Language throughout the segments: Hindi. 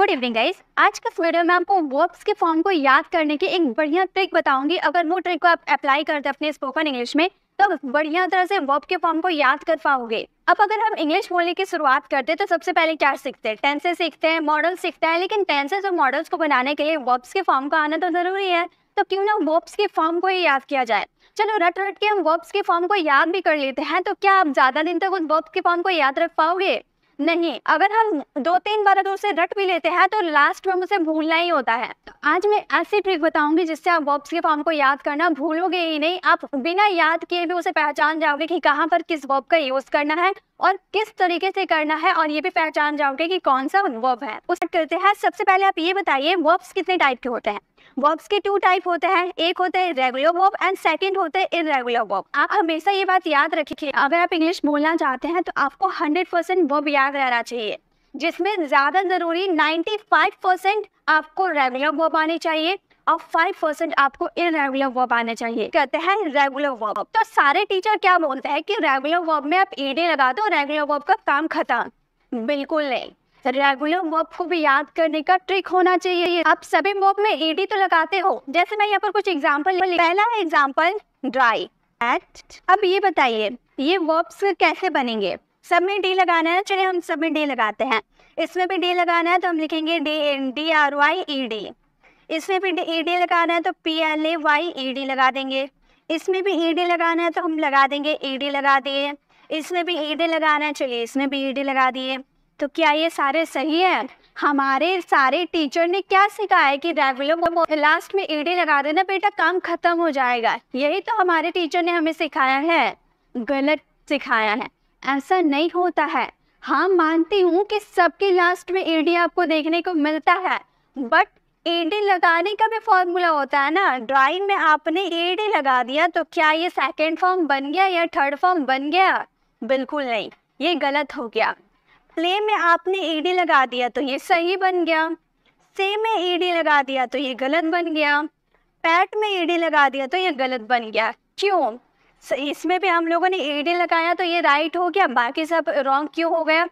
गुड इवनिंग गाइस आज के वीडियो में आपको वर्ब्स के फॉर्म को याद करने की एक बढ़िया ट्रिक बताऊंगी अगर वो ट्रिक को आप अप्लाई करते अपने स्पोकन इंग्लिश में तो बढ़िया तरह से वर्ब के फॉर्म को याद कर पाओगे अब अगर हम इंग्लिश बोलने की शुरुआत करते हैं तो सबसे पहले क्या सीखते हैं टेंसेज सीखते हैं मॉडल सीखते हैं लेकिन टेंसेज और मॉडल्स को बनाने के लिए वर्ब्स के फॉर्म को आना तो जरूरी है तो क्यों ना वर्ब्स के फॉर्म को ही याद किया जाए चलो रट रट के हम वर्ब्स के फॉर्म को याद भी कर लेते हैं तो क्या आप ज्यादा दिन तक उस वर्ब्स के फॉर्म को याद रख पाओगे नहीं अगर हम दो तीन बार अगर उसे रट भी लेते हैं तो लास्ट में उसे भूलना ही होता है तो आज मैं ऐसी ट्रिक बताऊंगी जिससे आप वर्ब्स के फॉर्म को याद करना भूलोगे ही नहीं आप बिना याद किए भी उसे पहचान जाओगे कि कहाँ पर किस वर्ब का यूज करना है और किस तरीके से करना है और ये भी पहचान जाओगे कि कौन सा वर्ब है उस करते हैं सबसे पहले आप ये बताइए वर्ब्स कितने टाइप के होते हैं वर्ब्स के टू टाइप होते हैं एक होते है रेगुलर वर्ब एंड सेकंड होते हैं इनरेगुलर वर्ब आप हमेशा ये बात याद रखिए अगर आप इंग्लिश बोलना चाहते हैं तो आपको हंड्रेड परसेंट वर्ब याद रहना चाहिए जिसमें ज़्यादा ज़रूरी फाइव परसेंट आपको रेगुलर वर्ब आने चाहिए और फाइव परसेंट आपको इरेगुलर वर्ब आने चाहिए कहते हैं रेगुलर वर्ब तो सारे टीचर क्या बोलते हैं कि रेगुलर वर्ब में आप एडी लगा दो रेगुलर वर्ब का काम खत्म बिल्कुल नहीं रेगुलर वर्ब को भी याद करने का ट्रिक होना चाहिए आप सभी वर्ब में एडी तो लगाते हो जैसे मैं यहाँ पर कुछ एग्जाम्पल पहला है एग्जाम्पल ड्राई एट अब ये बताइए ये वर्ब्स कैसे बनेंगे सब में डी लगाना है चलिए हम सब में डी लगाते हैं इसमें भी डी लगाना है तो हम लिखेंगे D N D R Y E D इसमें भी ई डी e लगाना है तो P L A Y E D लगा देंगे इसमें भी ई e डी लगाना है तो हम लगा देंगे ई e डी लगा दिए इसमें भी ई डी लगाना है चलिए इसमें भी ई डी लगा दिए तो क्या ये सारे सही है हमारे सारे टीचर ने क्या सिखाया है कि रेवलो लास्ट में ईडी लगा देना बेटा काम खत्म हो जाएगा यही तो हमारे टीचर ने हमें सिखाया है गलत सिखाया है ऐसा नहीं होता है हाँ मानती हूँ कि सबके लास्ट में ईडी आपको देखने को मिलता है बट एडी लगाने का भी फॉर्मूला होता है ना ड्राइंग में आपने एडी लगा दिया तो क्या ये सेकेंड फॉर्म बन गया या थर्ड फॉर्म बन गया बिल्कुल नहीं ये गलत हो गया प्ले में आपने एडी लगा दिया तो ये सही बन गया से में एडी लगा दिया तो ये गलत बन गया पैट में एडी लगा दिया तो ये गलत बन गया क्यों इसमें भी हम लोगों ने एडी लगाया तो ये राइट हो गया बाकी सब रॉन्ग क्यों हो गया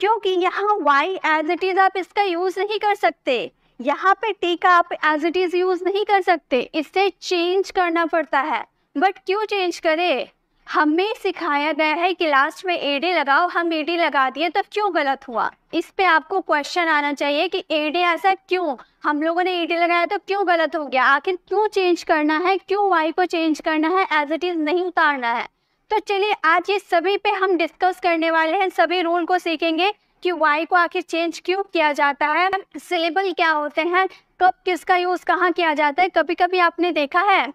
क्योंकि यहाँ वाई एज इट इज आप इसका यूज नहीं कर सकते यहाँ पे टी का आप एज इट इज यूज नहीं कर सकते इसे चेंज करना पड़ता है बट क्यों चेंज करे हमें सिखाया गया है कि लास्ट में एडे लगाओ हम एडे लगा दिए तो क्यों गलत हुआ इस पे आपको क्वेश्चन आना चाहिए कि एडे ऐसा क्यों हम लोगों ने एडे लगाया तो क्यों गलत हो गया आखिर क्यों चेंज करना है क्यों वाई को चेंज करना है एज इट इज नहीं उतारना है तो चलिए आज ये सभी पे हम डिस्कस करने वाले हैं सभी रूल को सीखेंगे कि वाई को आखिर चेंज क्यों किया जाता है सिलेबल क्या होते हैं कब किसका यूज़ कहाँ किया जाता है कभी कभी आपने देखा है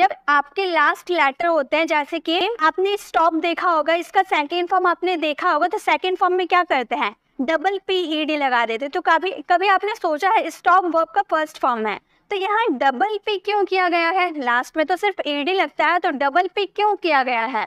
जब आपके लास्ट लेटर होते हैं जैसे कि आपने स्टॉप देखा होगा इसका सेकेंड फॉर्म आपने देखा होगा तो सेकेंड फॉर्म में क्या करते हैं डबल पी ई डी लगा देते तो कभी कभी आपने सोचा है स्टॉप वर्ब का फर्स्ट फॉर्म है तो यहाँ डबल पी क्यों किया गया है लास्ट में तो सिर्फ ई e डी लगता है तो डबल पी क्यों किया गया है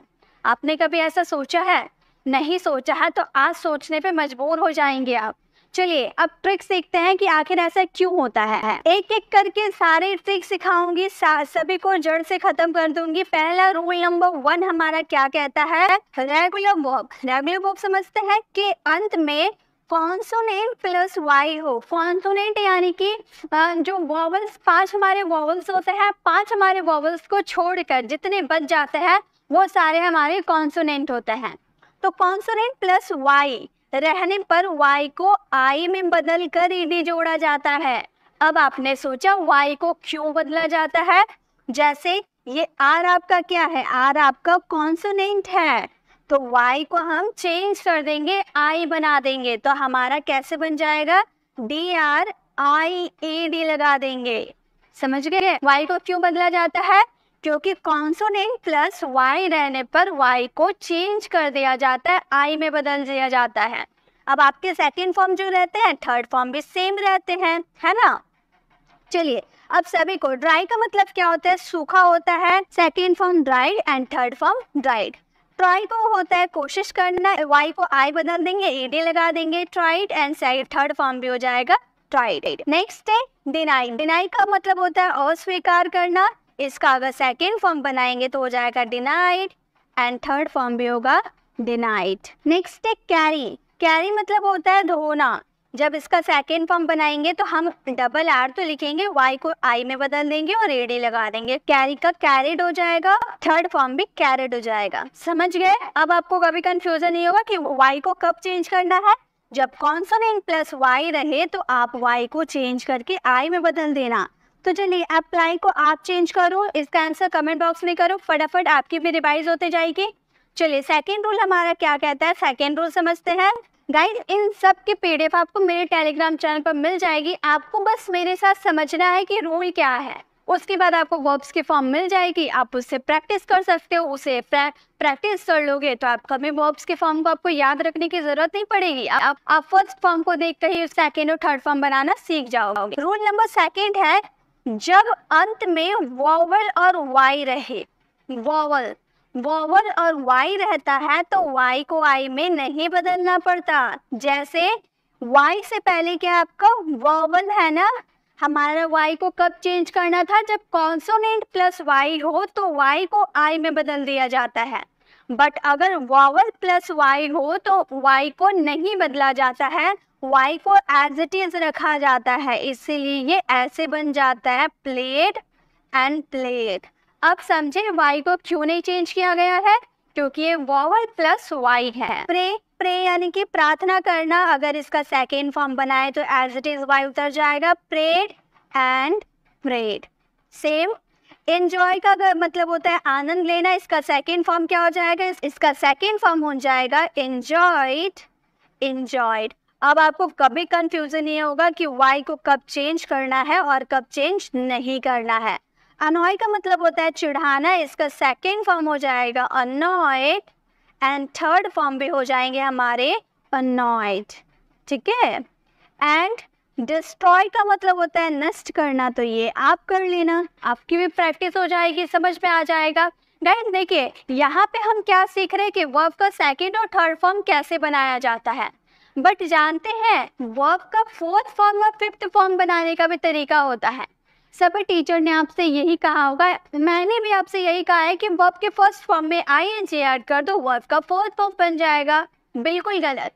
आपने कभी ऐसा सोचा है नहीं सोचा है तो आज सोचने पे मजबूर हो जाएंगे आप चलिए अब ट्रिक्स सीखते हैं कि आखिर ऐसा क्यों होता है एक एक करके सारे ट्रिक सिखाऊंगी सभी को जड़ से खत्म कर दूंगी पहला रूल नंबर वन हमारा क्या कहता है रेगुलर वर्ब रेगुलर वर्ब समझते हैं कि अंत में कॉन्सोनेंट प्लस वाई हो कॉन्सोनेंट यानी कि जो वॉवल्स पांच हमारे वॉवल्स होते हैं पांच हमारे वॉवल्स को छोड़कर जितने बच जाते हैं वो सारे हमारे कॉन्सोनेंट होते हैं तो कॉन्सोनेंट प्लस वाई रहने पर वाई को आई में बदल कर ईडी e जोड़ा जाता है अब आपने सोचा वाई को क्यों बदला जाता है जैसे ये आर आपका क्या है आर आपका कॉन्सोनेंट है तो वाई को हम चेंज कर देंगे आई बना देंगे तो हमारा कैसे बन जाएगा D R I A D लगा देंगे समझ गए वाई को क्यों बदला जाता है क्योंकि कॉन्सोनेंट प्लस वाई रहने पर वाई को चेंज कर दिया जाता है आई में बदल दिया जाता है अब आपके सेकेंड फॉर्म जो रहते हैं थर्ड फॉर्म भी सेम रहते हैं है ना चलिए अब सभी को ड्राई का मतलब क्या होता है सूखा होता है second form dried and third form dried try को होता है कोशिश करना वाई को आई बदल देंगे ईडी लगा देंगे ट्राइड एंड थर्ड फॉर्म भी हो जाएगा ट्राइड नेक्स्ट है डिनाई डिनाई का मतलब होता है अस्वीकार करना इसका अगर सेकेंड फॉर्म बनाएंगे तो हो जाएगा डिनाइड एंड थर्ड फॉर्म भी होगा डिनाइड नेक्स्ट है कैरी कैरी मतलब होता है धोना जब इसका सेकेंड फॉर्म बनाएंगे तो हम डबल आर तो लिखेंगे वाई को आई में बदल देंगे और एडी लगा देंगे कैरी का कैरेड हो जाएगा थर्ड फॉर्म भी कैरेड हो जाएगा समझ गए अब आपको कभी कंफ्यूजन नहीं होगा कि वाई को कब चेंज करना है जब कॉन्सोनेंट प्लस वाई रहे तो आप वाई को चेंज करके आई में बदल देना तो चलिए अप्लाई को आप चेंज करो इसका आंसर कमेंट बॉक्स में करो फटाफट आपकी भी रिवाइज होते जाएगी चलिए सेकेंड रूल हमारा क्या कहता है सेकेंड रूल समझते हैं गाइड इन सब के पीडीएफ आपको मेरे टेलीग्राम चैनल पर मिल जाएगी आपको बस मेरे साथ समझना है कि रूल क्या है उसके बाद आपको वर्ब्स की फॉर्म मिल जाएगी आप उससे प्रैक्टिस कर सकते हो उसे प्रैक्टिस कर लोगे तो आप कभी वर्ब्स के फॉर्म को आपको याद रखने की जरूरत नहीं पड़ेगी आप आप फर्स्ट फॉर्म को देखकर ही सेकेंड और थर्ड फॉर्म बनाना सीख जाओगे रूल नंबर सेकेंड है जब अंत में वॉवल और वाई रहे वॉवल वॉवल और वाई रहता है तो वाई को आई में नहीं बदलना पड़ता जैसे वाई से पहले क्या आपका वॉवल है ना हमारा वाई को कब चेंज करना था जब कॉन्सोनेंट प्लस वाई हो तो वाई को आई में बदल दिया जाता है बट अगर वॉवल प्लस वाई हो तो वाई को नहीं बदला जाता है वाई को एज इट इज रखा जाता है इसीलिए ये ऐसे बन जाता है प्लेट एंड प्लेट अब समझे वाई को क्यों नहीं चेंज किया गया है क्योंकि ये वॉवल प्लस वाई है प्रे प्रे यानी कि प्रार्थना करना अगर इसका सेकेंड फॉर्म बनाए तो एज इट इज वाई उतर जाएगा prayed and prayed same enjoy का मतलब होता है आनंद लेना इसका सेकेंड फॉर्म क्या हो जाएगा इसका सेकेंड फॉर्म हो जाएगा एंजॉयड एंजॉयड अब आपको कभी कंफ्यूजन ये होगा कि वाई को कब चेंज करना है और कब चेंज नहीं करना है अनोय का मतलब होता है चिढ़ाना इसका सेकेंड फॉर्म हो जाएगा अनोयड एंड थर्ड फॉर्म भी हो जाएंगे हमारे अनोयड ठीक है एंड डिस्ट्रॉय का मतलब होता है नष्ट करना तो ये आप कर लेना आपकी भी प्रैक्टिस हो जाएगी समझ में आ जाएगा गाइड देखिए यहाँ पे हम क्या सीख रहे हैं कि वर्ब का सेकेंड और थर्ड फॉर्म कैसे बनाया जाता है बट जानते हैं वर्ब का फोर्थ फॉर्म और फिफ्थ फॉर्म बनाने का भी तरीका होता है सभी टीचर ने आपसे यही कहा होगा मैंने भी आपसे यही कहा है कि वर्ब के फर्स्ट फॉर्म में आई एन जी ऐड कर दो वर्ब का फोर्थ फॉर्म बन जाएगा बिल्कुल गलत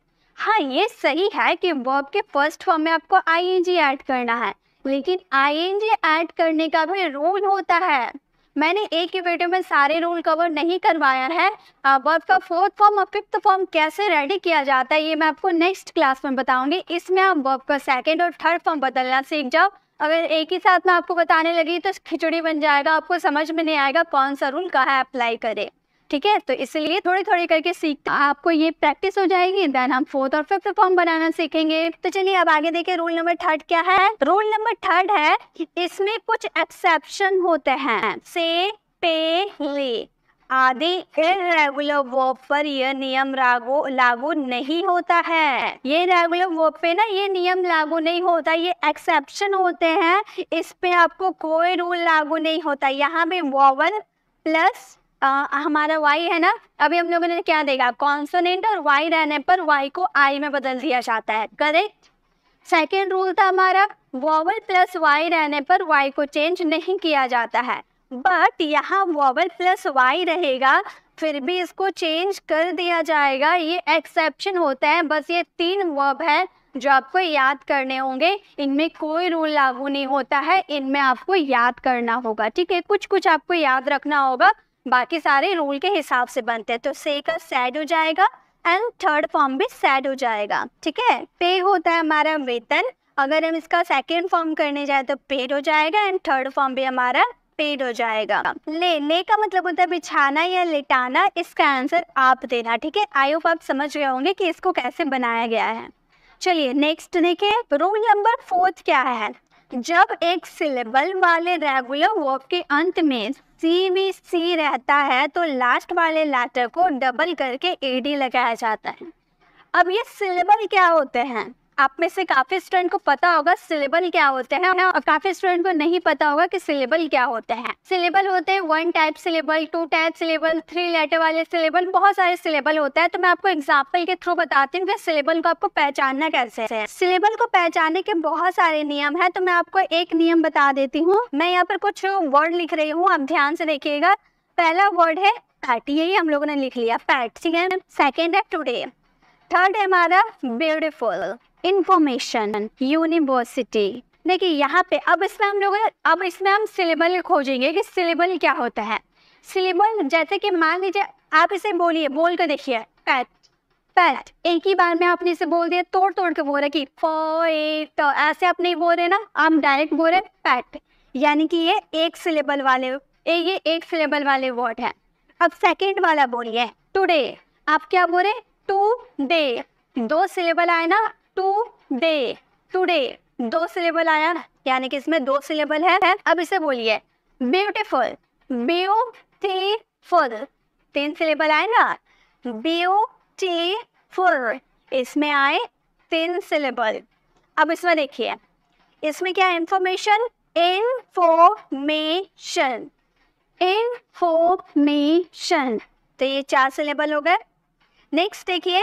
हाँ ये सही है कि वर्ब के फर्स्ट फॉर्म में आपको आई एन जी ऐड करना है लेकिन आई एन जी ऐड करने का भी रूल होता है मैंने एक ही वीडियो में सारे रूल कवर नहीं करवाया है वर्ब का फोर्थ फॉर्म और फिफ्थ फॉर्म कैसे रेडी किया जाता है ये मैं आपको नेक्स्ट क्लास में बताऊंगी इसमें आप वर्ब का सेकेंड और थर्ड फॉर्म बदलना सीख जाओ अगर एक ही साथ में आपको बताने लगी तो खिचड़ी बन जाएगा आपको समझ में नहीं आएगा कौन सा रूल कहाँ अप्लाई करें ठीक है तो इसलिए थोड़ी थोड़ी करके सीख आपको ये प्रैक्टिस हो जाएगी देन हम फोर्थ और फिफ्थ फॉर्म बनाना सीखेंगे तो चलिए अब आगे देखें रूल नंबर थर्ड क्या है रूल नंबर थर्ड है इसमें कुछ एक्सेप्शन होते हैं से पे ले आदि इरेगुलर वर्ब पर यह नियम लागू लागू नहीं होता है ये रेगुलर वर्ब पे ना ये नियम लागू नहीं होता ये एक्सेप्शन होते हैं इस पे आपको कोई रूल लागू नहीं होता यहाँ पे वॉवल प्लस आ, हमारा वाई है ना अभी हम लोगों ने क्या देखा कॉन्सोनेंट और वाई रहने पर वाई को आई में बदल दिया जाता है करेक्ट सेकेंड रूल था हमारा वॉवल प्लस वाई रहने पर वाई को चेंज नहीं किया जाता है बट यहाँ वॉवल प्लस वाई रहेगा फिर भी इसको चेंज कर दिया जाएगा ये एक्सेप्शन होता है बस ये तीन वर्ब है जो आपको याद करने होंगे इनमें कोई रूल लागू नहीं होता है इनमें आपको याद करना होगा ठीक है कुछ कुछ आपको याद रखना होगा बाकी सारे रूल के हिसाब से बनते हैं तो से का सैड हो जाएगा एंड थर्ड फॉर्म भी सैड हो जाएगा ठीक है पे होता है हमारा वेतन अगर हम इसका सेकेंड फॉर्म करने जाए तो पेड हो जाएगा एंड थर्ड फॉर्म भी हमारा पेड हो जाएगा ले ले का मतलब होता है बिछाना या लिटाना इसका आंसर आप देना ठीक है आई होप आप समझ गए होंगे कि इसको कैसे बनाया गया है चलिए नेक्स्ट देखिए रूल नंबर फोर्थ क्या है जब एक सिलेबल वाले रेगुलर वर्ब के अंत में सी वी सी रहता है तो लास्ट वाले लेटर को डबल करके ए डी लगाया जाता है अब ये सिलेबल क्या होते हैं आप में से काफी स्टूडेंट को पता होगा सिलेबल क्या होते हैं और काफी स्टूडेंट को नहीं पता होगा कि सिलेबल क्या होते हैं सिलेबल होते हैं one type syllable two type syllable three letter वाले सिलेबल बहुत सारे सिलेबल होते हैं तो मैं आपको एग्जाम्पल के थ्रू बताती हूँ कि सिलेबल को आपको पहचानना कैसे है सिलेबल को पहचानने के बहुत सारे नियम है तो मैं आपको एक नियम बता देती हूँ मैं यहाँ पर कुछ वर्ड लिख रही हूँ आप ध्यान से देखिएगा पहला वर्ड है पैट यही हम लोगों ने लिख लिया पैट ठीक है सेकेंड है टूडे थर्ड है हमारा ब्यूटिफुल इंफॉर्मेशन यूनिवर्सिटी देखिए यहाँ पे अब इसमें हम लोग अब इसमें हम सिलेबल खोजेंगे कि सिलेबल क्या होता है सिलेबल जैसे कि मान लीजिए आप इसे बोलिए बोल कर देखिए पैट पैट एक ही बार में आपने इसे बोल दिया तोड़ तोड़ के बोल रहे कि तो ऐसे आप नहीं बोल रहे ना आप डायरेक्ट बोल रहे पैट यानी कि ये एक सिलेबल वाले ये एक सिलेबल वाले वर्ड है अब सेकेंड वाला बोलिए टुडे आप क्या बोल रहे टू डे दो सिलेबल आए ना टू डे डे दो सिलेबल आया ना यानी कि इसमें दो सिलेबल है अब इसे बोलिए ब्यूटिफुल ब्यूटीफुल तीन सिलेबल आए ना ब्यूटीफुल इसमें आए तीन सिलेबल अब इसमें देखिए इसमें क्या है इंफॉर्मेशन इन्फॉर्मेशन इन्फॉर्मेशन तो ये चार सिलेबल हो गए नेक्स्ट देखिए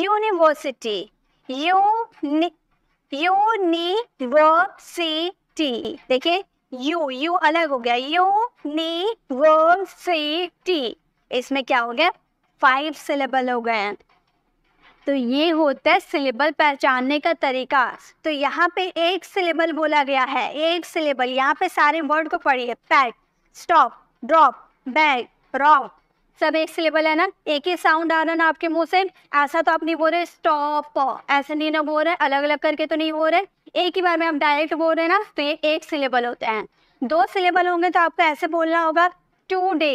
यूनिवर्सिटी यू यूनिवर्सिटी देखिए यू यू अलग हो गया यूनिवर्सिटी इसमें क्या हो गया फाइव सिलेबल हो गए तो ये होता है सिलेबल पहचानने का तरीका तो यहाँ पे एक सिलेबल बोला गया है एक सिलेबल यहाँ पे सारे वर्ड को पढ़िए pack stop drop bag rope सब एक सिलेबल है ना एक ही साउंड आ रहा ना आपके मुंह से ऐसा तो आप नहीं बोल रहे स्टॉप ऐसे नहीं ना बोल रहे अलग अलग करके तो नहीं बोल रहे एक ही बार में आप डायरेक्ट बोल रहे हैं ना तो ये एक सिलेबल होते हैं दो सिलेबल होंगे तो आपको ऐसे बोलना होगा टू डे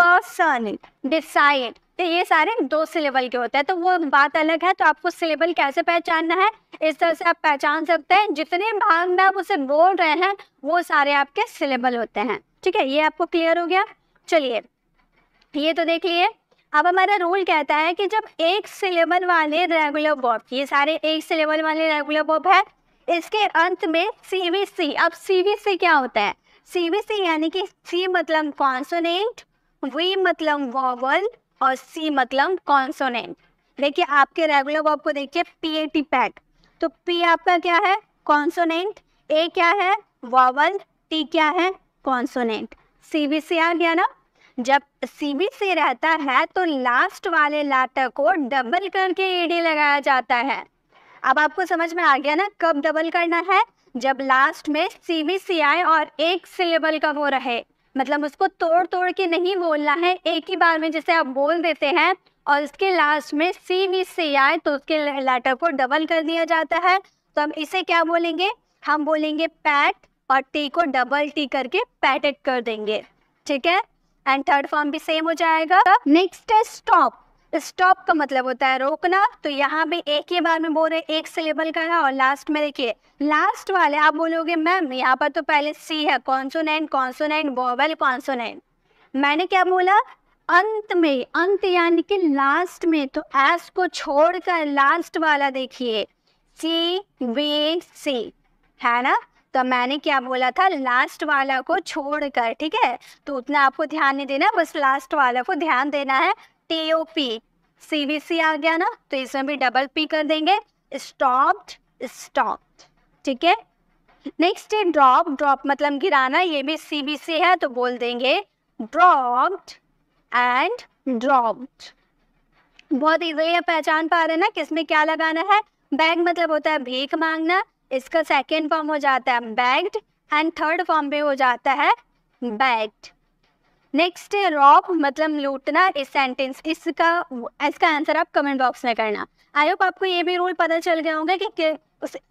पर्सन डिसाइड तो ये सारे दो सिलेबल के होते हैं तो वो बात अलग है तो आपको सिलेबल कैसे पहचानना है इस तरह से आप पहचान सकते हैं जितने भाग में आप उसे बोल रहे हैं वो सारे आपके सिलेबल होते हैं ठीक है ये आपको क्लियर हो गया चलिए ये तो देख लिए अब हमारा रूल कहता है कि जब एक सिलेबल वाले रेगुलर बॉब ये सारे एक सिलेबल वाले रेगुलर बॉब है इसके अंत में सीवीसी अब सीवीसी क्या होता है सीवीसी यानी कि सी मतलब कॉन्सोनेंट वी मतलब वॉवल और सी मतलब कॉन्सोनेंट देखिए आपके रेगुलर बॉब को देखिए पी ए टी पैट तो पी आपका क्या है कॉन्सोनेंट ए क्या है वॉवल टी क्या है कॉन्सोनेंट सी बी सी आ गया ना जब सीबी से रहता है तो लास्ट वाले लाटा को डबल करके ईडी e लगाया जाता है अब आपको समझ में आ गया ना कब डबल करना है जब लास्ट में सीबी सी आए और एक सिलेबल का वो रहे मतलब उसको तोड़ तोड़ के नहीं बोलना है एक ही बार में जैसे आप बोल देते हैं और उसके लास्ट में सी बी सी आए तो उसके लेटर को डबल कर दिया जाता है तो हम इसे क्या बोलेंगे हम बोलेंगे पैट और टी को डबल टी करके पैटेड कर देंगे ठीक है एंड थर्ड फॉर्म भी सेम हो जाएगा नेक्स्ट है स्टॉप स्टॉप का मतलब होता है रोकना तो यहाँ भी एक ही बार में बोल रहे एक सिलेबल का है और लास्ट में देखिए लास्ट वाले आप बोलोगे मैम यहाँ पर तो पहले सी है कॉन्सोनेंट कॉन्सोनेंट वोवेल कॉन्सोनेंट मैंने क्या बोला अंत में अंत यानी कि लास्ट में तो एस को छोड़कर लास्ट वाला देखिए सी बी सी है ना तो मैंने क्या बोला था लास्ट वाला को छोड़कर ठीक है तो उतना आपको ध्यान नहीं देना बस लास्ट वाला को ध्यान देना है T O P C V C आ गया ना तो इसमें भी डबल पी कर देंगे स्टॉप्ड स्टॉप्ड ठीक है नेक्स्ट है ड्रॉप ड्रॉप मतलब गिराना ये भी सी बी सी है तो बोल देंगे ड्रॉप्ड एंड ड्रॉप्ड बहुत इजी है पहचान पा रहे ना किसमें क्या लगाना है बैग मतलब होता है भीख मांगना इसका सेकेंड फॉर्म हो जाता है बैग्ड एंड थर्ड फॉर्म पे हो जाता है बैग्ड नेक्स्ट है रॉब मतलब लूटना इस सेंटेंस इसका इसका आंसर आप कमेंट बॉक्स में करना आई होप आपको ये भी रूल पता चल गया होगा कि,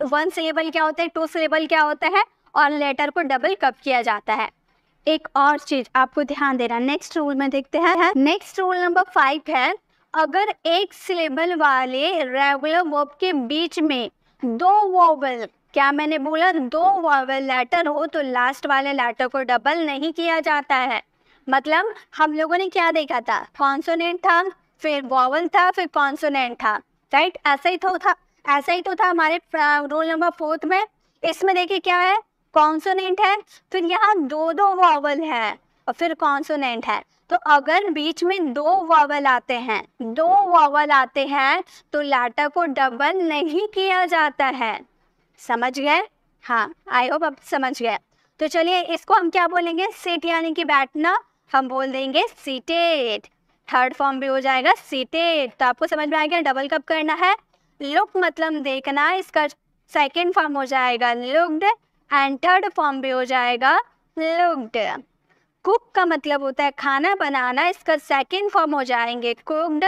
वन सिलेबल क्या होता है टू सिलेबल क्या होता है और लेटर को डबल कब किया जाता है एक और चीज आपको ध्यान देना नेक्स्ट रूल में देखते हैं नेक्स्ट रूल नंबर फाइव है अगर एक सिलेबल वाले रेगुलर वर्ब के बीच में दो वोवल क्या मैंने बोला दो वोवल लेटर हो तो लास्ट वाले लेटर को डबल नहीं किया जाता है मतलब हम लोगों ने क्या देखा था कॉन्सोनेंट था फिर वॉवल था फिर कॉन्सोनेंट था राइट ऐसा ही तो था ऐसा ही तो था हमारे रोल नंबर फोर्थ में इसमें देखिए क्या है कॉन्सोनेंट है फिर यहाँ दो दो वॉवल है और फिर कॉन्सोनेंट है तो अगर बीच में दो वावल आते हैं दो वावल आते हैं तो लाटा को डबल नहीं किया जाता है समझ गए हाँ आई होप अब समझ गए तो चलिए इसको हम क्या बोलेंगे सीट यानी कि बैठना हम बोल देंगे सीटेड थर्ड फॉर्म भी हो जाएगा सीटेड तो आपको समझ में आएगा डबल कब करना है लुक मतलब देखना इसका सेकेंड फॉर्म हो जाएगा लुक्ड एंड थर्ड फॉर्म भी हो जाएगा लुक्ड कुक का मतलब होता है खाना बनाना इसका सेकेंड फॉर्म हो जाएंगे कुक्ड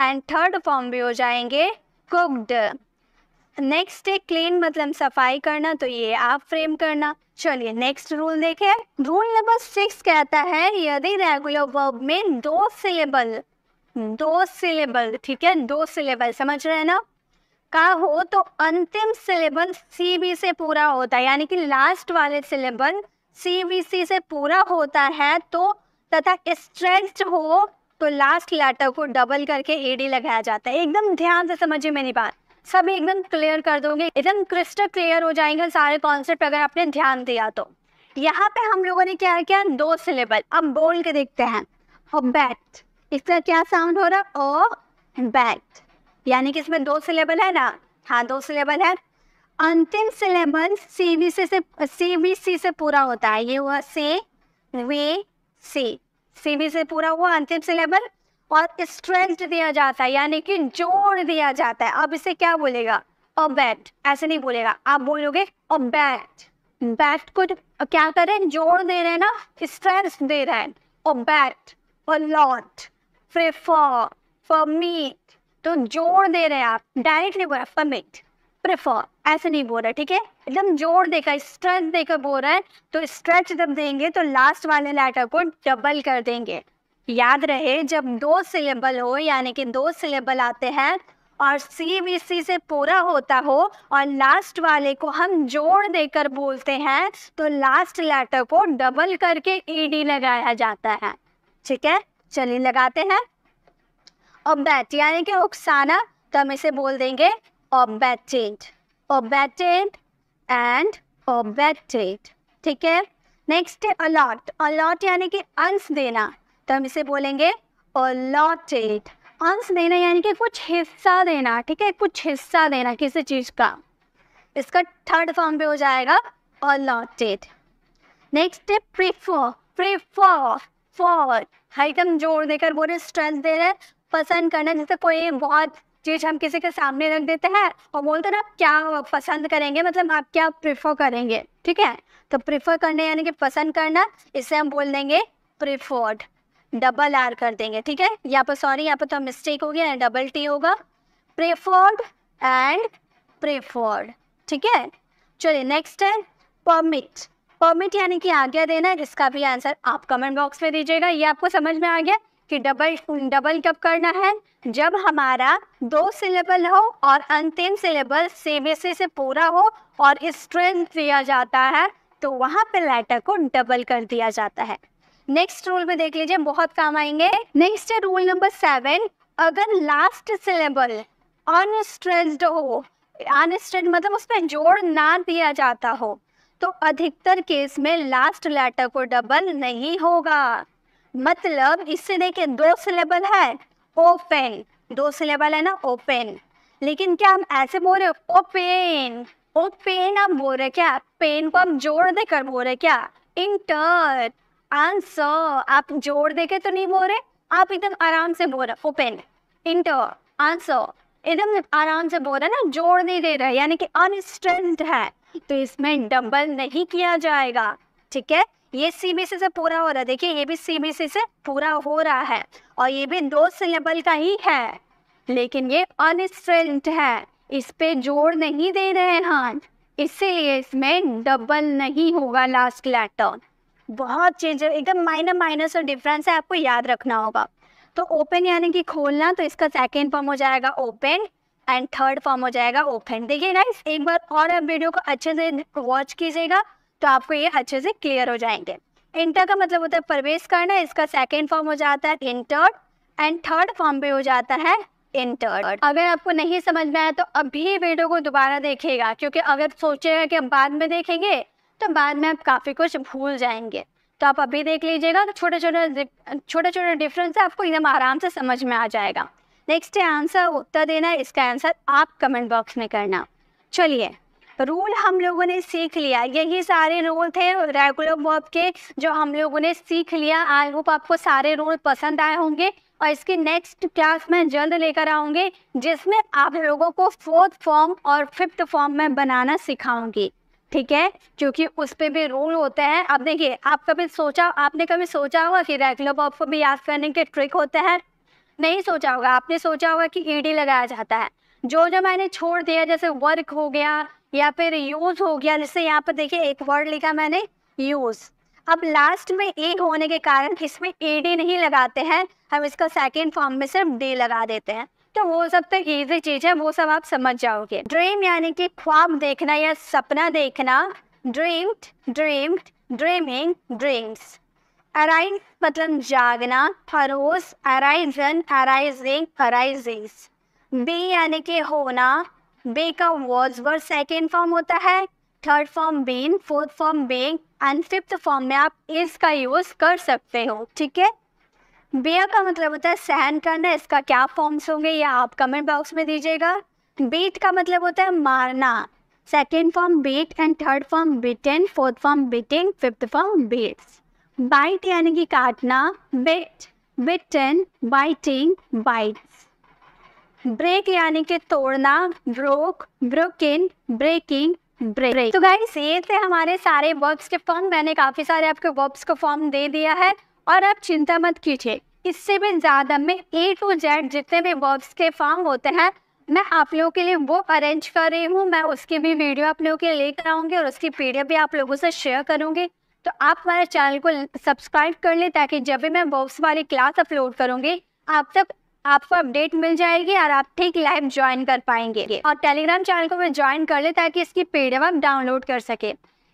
एंड थर्ड फॉर्म भी हो जाएंगे कुक्ड नेक्स्ट है क्लीन मतलब सफाई करना तो ये आप फ्रेम करना चलिए नेक्स्ट रूल देखें रूल नंबर सिक्स कहता है यदि रेगुलर वर्ब में दो सिलेबल दो सिलेबल ठीक है दो सिलेबल समझ रहे हैं ना का हो तो अंतिम सिलेबल सी बी से पूरा होता है यानी कि लास्ट वाले सिलेबल सीवीसी से पूरा होता है तो तथा स्ट्रेच हो तो लास्ट लेटर को डबल करके एडी लगाया जाता है एकदम ध्यान से समझिए मेरी बात सब एकदम क्लियर कर दोगे एकदम क्रिस्टल क्लियर हो जाएंगे सारे कॉन्सेप्ट अगर आपने ध्यान दिया तो यहाँ पे हम लोगों ने क्या किया दो सिलेबल अब बोल के देखते हैं बैट इसका क्या साउंड हो रहा है ओ बैट यानी कि इसमें दो सिलेबल है ना हाँ दो सिलेबल है अंतिम सिलेबल सीबीसी से सीबीसी से पूरा होता है ये हुआ से वे से सीबी से पूरा हुआ अंतिम सिलेबल और स्ट्रेंथ दिया जाता है यानी कि जोड़ दिया जाता है अब इसे क्या बोलेगा अबैट ऐसे नहीं बोलेगा आप बोलोगे अबैट बैट को क्या कर रहे हैं जोड़ दे रहे हैं ना स्ट्रेंथ दे रहे हैं अबैट अलॉट लॉट फॉर मीट तो जोड़ दे रहे हैं आप डायरेक्टली बोला फॉर मीट प्रेफर ऐसे नहीं बोल रहा ठीक है एकदम जोर देकर स्ट्रेच देकर बोल रहा है तो स्ट्रेच जब देंगे तो लास्ट वाले लेटर को डबल कर देंगे याद रहे जब दो सिलेबल हो यानी कि दो सिलेबल आते हैं और सी बी सी से पूरा होता हो और लास्ट वाले को हम जोड़ देकर बोलते हैं तो लास्ट लेटर को डबल करके ई e डी लगाया जाता है ठीक है चलिए लगाते हैं और बैठ यानी कि उकसाना तो हम इसे बोल देंगे ऑबेटेट ऑबेटेट एंड ऑबेटेट ठीक है नेक्स्ट है अलॉट अलॉट यानी कि अंश देना तो हम इसे बोलेंगे अलॉटेड अंश देना यानी कि कुछ हिस्सा देना ठीक है कुछ हिस्सा देना किसी चीज का इसका थर्ड फॉर्म भी हो जाएगा अलॉटेड नेक्स्ट है प्रीफर प्रीफर फॉर हाइटम जोड़ देकर बोले स्ट्रेस दे रहे पसंद करना जैसे कोई बहुत चीज हम किसी के सामने रख देते हैं और बोलते ना आप क्या पसंद करेंगे मतलब आप क्या प्रिफर करेंगे ठीक है तो प्रिफर करने यानी कि पसंद करना इसे हम बोल देंगे प्रिफर्ड डबल आर कर देंगे ठीक है यहाँ पर सॉरी यहाँ पर तो मिस्टेक हो गया डबल टी होगा प्रिफर्ड एंड प्रिफर्ड ठीक है चलिए नेक्स्ट है परमिट परमिट यानी कि आज्ञा देना इसका भी आंसर आप कमेंट बॉक्स में दीजिएगा ये आपको समझ में आ गया कि डबल डबल कब करना है जब हमारा दो सिलेबल हो और अंतिम सिलेबल सीबीसी से पूरा हो और स्ट्रेंथ दिया जाता है तो वहां पे लेटर को डबल कर दिया जाता है नेक्स्ट रूल में देख लीजिए बहुत काम आएंगे नेक्स्ट है रूल नंबर सेवन अगर लास्ट सिलेबल अनस्ट्रेस्ड हो अनस्ट्रेस्ड मतलब उसमें जोड़ ना दिया जाता हो तो अधिकतर केस में लास्ट लेटर को डबल नहीं होगा मतलब इससे देखिए दो सिलेबल है ओपन दो सिलेबल है ना ओपन लेकिन क्या हम ऐसे बोल रहे हो ओपेन ओपेन आप बोल रहे क्या पेन को आप जोड़ देकर बोल रहे क्या इंटर आंसर आप जोड़ देके तो नहीं बोल रहे आप एकदम आराम से बोल रहे ओपेन इंटर आंसर एकदम आराम से बोल रहे ना जोड़ नहीं दे रहे यानी कि अनस्ट्रेंथ है तो इसमें डबल नहीं किया जाएगा ठीक है ये सी बी सी से पूरा हो रहा है देखिए ये भी सी बी सी से पूरा हो रहा है और ये भी दो सिलेबल का ही है लेकिन ये अनस्ट्रेंट है इस पे जोर नहीं दे रहे हैं हम इससे इसमें डबल नहीं होगा लास्ट लेटर बहुत है एकदम माइनर माइनस और डिफरेंस है आपको याद रखना होगा तो ओपन यानी कि खोलना तो इसका सेकेंड फॉर्म हो जाएगा ओपन एंड थर्ड फॉर्म हो जाएगा ओपन देखिए गाइस एक बार और आप वीडियो को अच्छे से वॉच कीजिएगा तो आपको ये अच्छे से क्लियर हो जाएंगे इंटर का मतलब होता है प्रवेश करना इसका सेकेंड फॉर्म हो जाता है इंटर एंड थर्ड फॉर्म भी हो जाता है इंटर्ड अगर आपको नहीं समझ में आया तो अभी वीडियो को दोबारा देखेगा क्योंकि अगर सोचेगा कि आप बाद में देखेंगे तो बाद में आप काफ़ी कुछ भूल जाएंगे तो आप अभी देख लीजिएगा तो छोटे छोटे छोटे छोटे डिफरेंस आपको एकदम आराम से समझ में आ जाएगा नेक्स्ट आंसर उत्तर देना इसका आंसर आप कमेंट बॉक्स में करना चलिए रूल हम लोगों ने सीख लिया यही सारे रूल थे रेगुलर वर्ब के जो हम लोगों ने सीख लिया आई होप आपको सारे रूल पसंद आए होंगे और इसके नेक्स्ट क्लास में जल्द लेकर आऊँगी जिसमें आप लोगों को फोर्थ फॉर्म और फिफ्थ फॉर्म में बनाना सिखाऊंगी ठीक है क्योंकि उस पर भी रूल होते हैं अब देखिए आप कभी सोचा आपने कभी सोचा होगा कि रेगुलर वर्ब को भी याद करने के ट्रिक होते हैं नहीं सोचा होगा आपने सोचा होगा कि ईडी लगाया जाता है जो जो मैंने छोड़ दिया जैसे वर्क हो गया या फिर यूज हो गया जैसे यहाँ पर देखिए एक वर्ड लिखा मैंने यूज अब लास्ट में ए होने के कारण इसमें ए डी नहीं लगाते हैं हम इसका सेकेंड फॉर्म में सिर्फ डी लगा देते हैं तो वो सब तो ईजी चीज है वो सब आप समझ जाओगे ड्रीम यानी कि ख्वाब देखना या सपना देखना dreamed dreamed dreaming dreams arise मतलब जागना arose arisen arising arising be यानी कि होना बे का वर्ड्स वर्ड सेकेंड फॉर्म होता है third form been fourth form being and fifth form में आप इस का यूज कर सकते हो ठीक है बेया का मतलब होता है सहन करना इसका क्या फॉर्म्स होंगे ये आप कमेंट बॉक्स में दीजिएगा बीट का मतलब होता है मारना second form beat and third form beaten fourth form beating fifth form beats bite यानी कि काटना bit bitten biting bite break यानी कि तोड़ना broke broken breaking break break तो गाइस ये थे हमारे सारे वर्ब्स के फॉर्म मैंने काफ़ी सारे आपके वर्ब्स को फॉर्म दे दिया है और आप चिंता मत कीजिए इससे भी ज़्यादा में ए टू जेड जितने भी वर्ब्स के फॉर्म होते हैं मैं आप लोगों के लिए वो अरेंज कर रही हूँ मैं उसकी भी वीडियो आप लोगों के लिए लेकर आऊंगी और उसकी पीडीएफ भी आप लोगों से शेयर करूंगी तो आप हमारे चैनल को सब्सक्राइब कर लें ताकि जब भी मैं वर्ब्स वाली क्लास अपलोड करूंगी आप तक आपको अपडेट मिल जाएगी और आप ठीक लाइव ज्वाइन कर पाएंगे और टेलीग्राम चैनल को मैं ज्वाइन कर ले ताकि इसकी पीडीएफ आप डाउनलोड कर सके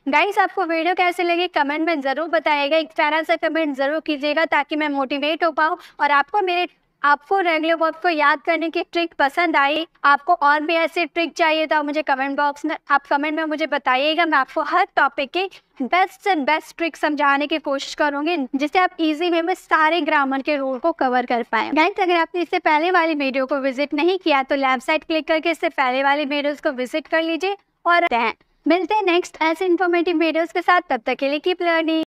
गाइस आपको वीडियो कैसे लगे कमेंट में ज़रूर बताएगा एक प्यारा सा कमेंट ज़रूर कीजिएगा ताकि मैं मोटिवेट हो पाऊँ और आपको मेरे आपको रेगुलर वर्ब को याद करने की ट्रिक पसंद आई आपको और भी ऐसी ट्रिक चाहिए तो मुझे कमेंट बॉक्स में आप कमेंट में मुझे बताइएगा मैं आपको हर टॉपिक के बेस्ट से बेस्ट ट्रिक समझाने की कोशिश करूंगी जिससे आप इजी वे में सारे ग्रामर के रूल को कवर कर पाए गाइड अगर आपने इससे पहले वाली वीडियो को विजिट नहीं किया तो साइड क्लिक करके इससे पहले वाली वीडियो को विजिट कर लीजिए और मिलते हैं नेक्स्ट ऐसे इन्फॉर्मेटिव वीडियोज के साथ तब तक के लिए कीप लर्निंग